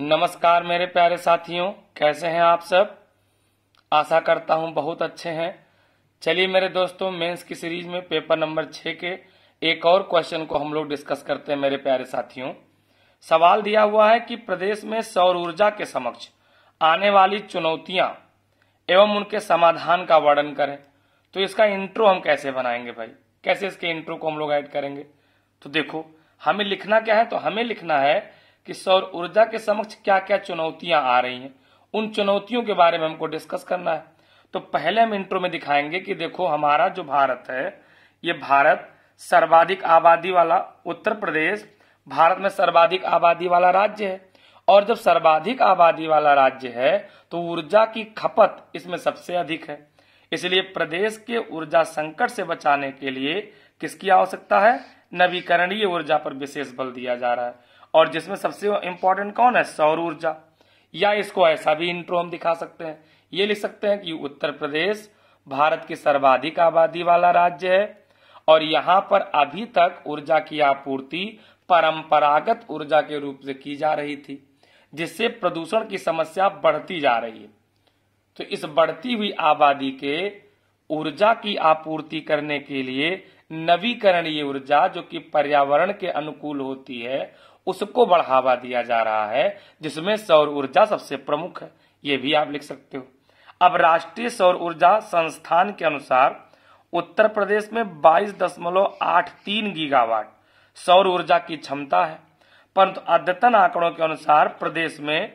नमस्कार मेरे प्यारे साथियों कैसे हैं आप सब आशा करता हूं बहुत अच्छे हैं चलिए मेरे दोस्तों मेंस की सीरीज में पेपर नंबर छ के एक और क्वेश्चन को हम लोग डिस्कस करते हैं मेरे प्यारे साथियों सवाल दिया हुआ है कि प्रदेश में सौर ऊर्जा के समक्ष आने वाली चुनौतियां एवं उनके समाधान का वर्णन करें तो इसका इंट्रो हम कैसे बनाएंगे भाई कैसे इसके इंट्रो को हम लोग ऐड करेंगे तो देखो हमें लिखना क्या है तो हमें लिखना है कि सौर ऊर्जा के समक्ष क्या क्या चुनौतियां आ रही हैं उन चुनौतियों के बारे में हमको डिस्कस करना है तो पहले हम इंट्रो में दिखाएंगे कि देखो हमारा जो भारत है ये भारत सर्वाधिक आबादी वाला उत्तर प्रदेश भारत में सर्वाधिक आबादी वाला राज्य है और जब सर्वाधिक आबादी वाला राज्य है तो ऊर्जा की खपत इसमें सबसे अधिक है इसलिए प्रदेश के ऊर्जा संकट से बचाने के लिए किसकी आवश्यकता है नवीकरणीय ऊर्जा पर विशेष बल दिया जा रहा है और जिसमें सबसे इंपॉर्टेंट कौन है सौर ऊर्जा या इसको ऐसा भी इंट्रो हम दिखा सकते हैं ये लिख सकते हैं कि उत्तर प्रदेश भारत की सर्वाधिक आबादी वाला राज्य है और यहाँ पर अभी तक ऊर्जा की आपूर्ति परंपरागत ऊर्जा के रूप से की जा रही थी जिससे प्रदूषण की समस्या बढ़ती जा रही है तो इस बढ़ती हुई आबादी के ऊर्जा की आपूर्ति करने के लिए नवीकरणीय ऊर्जा जो कि पर्यावरण के अनुकूल होती है उसको बढ़ावा दिया जा रहा है जिसमें सौर ऊर्जा सबसे प्रमुख है ये भी आप लिख सकते हो अब राष्ट्रीय सौर ऊर्जा संस्थान के अनुसार उत्तर प्रदेश में बाईस दशमलव आठ तीन गीगावाट सौर ऊर्जा की क्षमता है परंतु अद्यतन आंकड़ों के अनुसार प्रदेश में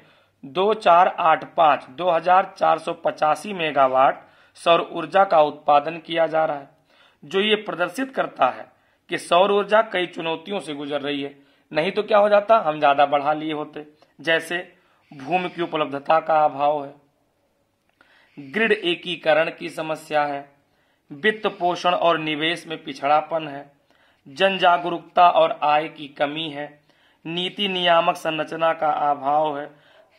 दो चार आठ पांच दो हजार चार सौ पचासी मेगावाट सौर ऊर्जा का उत्पादन किया जा रहा है जो ये प्रदर्शित करता है कि सौर ऊर्जा कई चुनौतियों से गुजर रही है नहीं तो क्या हो जाता हम ज्यादा बढ़ा लिए होते जैसे भूमि की उपलब्धता का अभाव है ग्रिड एकीकरण की समस्या है वित्त पोषण और निवेश में पिछड़ापन है जन जागरूकता और आय की कमी है नीति नियामक संरचना का अभाव है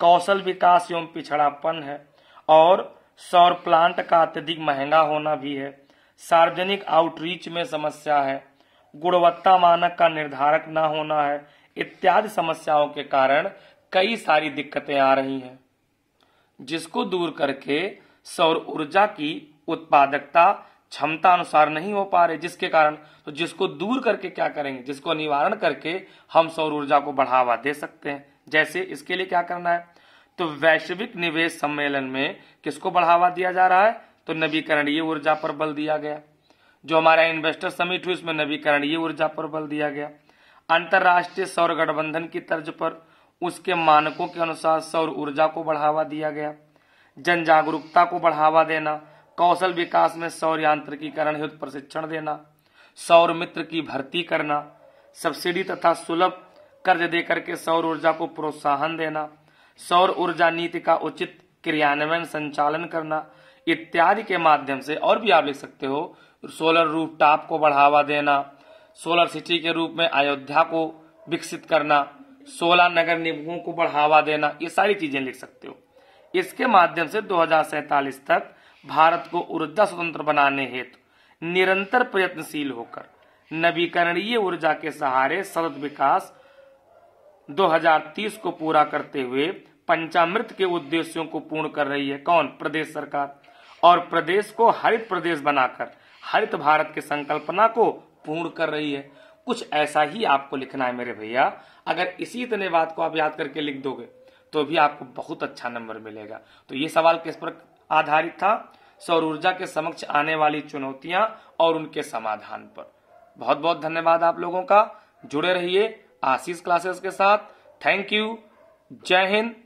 कौशल विकास एवं पिछड़ापन है और सौर प्लांट का अत्यधिक महंगा होना भी है सार्वजनिक आउटरीच में समस्या है गुणवत्ता मानक का निर्धारक न होना है इत्यादि समस्याओं के कारण कई सारी दिक्कतें आ रही हैं जिसको दूर करके सौर ऊर्जा की उत्पादकता क्षमता अनुसार नहीं हो पा रहे जिसके कारण तो जिसको दूर करके क्या करेंगे जिसको निवारण करके हम सौर ऊर्जा को बढ़ावा दे सकते हैं जैसे इसके लिए क्या करना है तो वैश्विक निवेश सम्मेलन में किसको बढ़ावा दिया जा रहा है तो नवीकरणीय ऊर्जा पर बल दिया गया जो हमारा इन्वेस्टर समिट हुई उसमें नवीकरण ये ऊर्जा पर बल दिया गया अंतर्राष्ट्रीय सौर गठबंधन की तर्ज पर उसके मानकों के अनुसार सौर ऊर्जा को बढ़ावा दिया गया जन जागरूकता को बढ़ावा देना कौशल विकास में सौर यांत्रिकीकरण हेतु प्रशिक्षण देना सौर मित्र की भर्ती करना सब्सिडी तथा सुलभ कर्ज देकर के सौर ऊर्जा को प्रोत्साहन देना सौर ऊर्जा नीति का उचित क्रियान्वयन संचालन करना इत्यादि के माध्यम से और भी आप लिख सकते हो सोलर रूफ टॉप को बढ़ावा देना सोलर सिटी के रूप में अयोध्या को विकसित करना सोलह नगर निगमों को बढ़ावा देना ये सारी चीजें लिख सकते हो इसके माध्यम से दो तक भारत को ऊर्जा स्वतंत्र बनाने हेतु निरंतर प्रयत्नशील होकर नवीकरणीय ऊर्जा के सहारे सतत विकास 2030 को पूरा करते हुए पंचामृत के उद्देश्यों को पूर्ण कर रही है कौन प्रदेश सरकार और प्रदेश को हरित प्रदेश बनाकर हरित भारत की संकल्पना को पूर्ण कर रही है कुछ ऐसा ही आपको लिखना है मेरे भैया अगर इसी इतने बात को आप याद करके लिख दोगे तो भी आपको बहुत अच्छा नंबर मिलेगा तो ये सवाल किस पर आधारित था सौर ऊर्जा के समक्ष आने वाली चुनौतियां और उनके समाधान पर बहुत बहुत धन्यवाद आप लोगों का जुड़े रहिए आशीष क्लासेस के साथ थैंक यू जय हिंद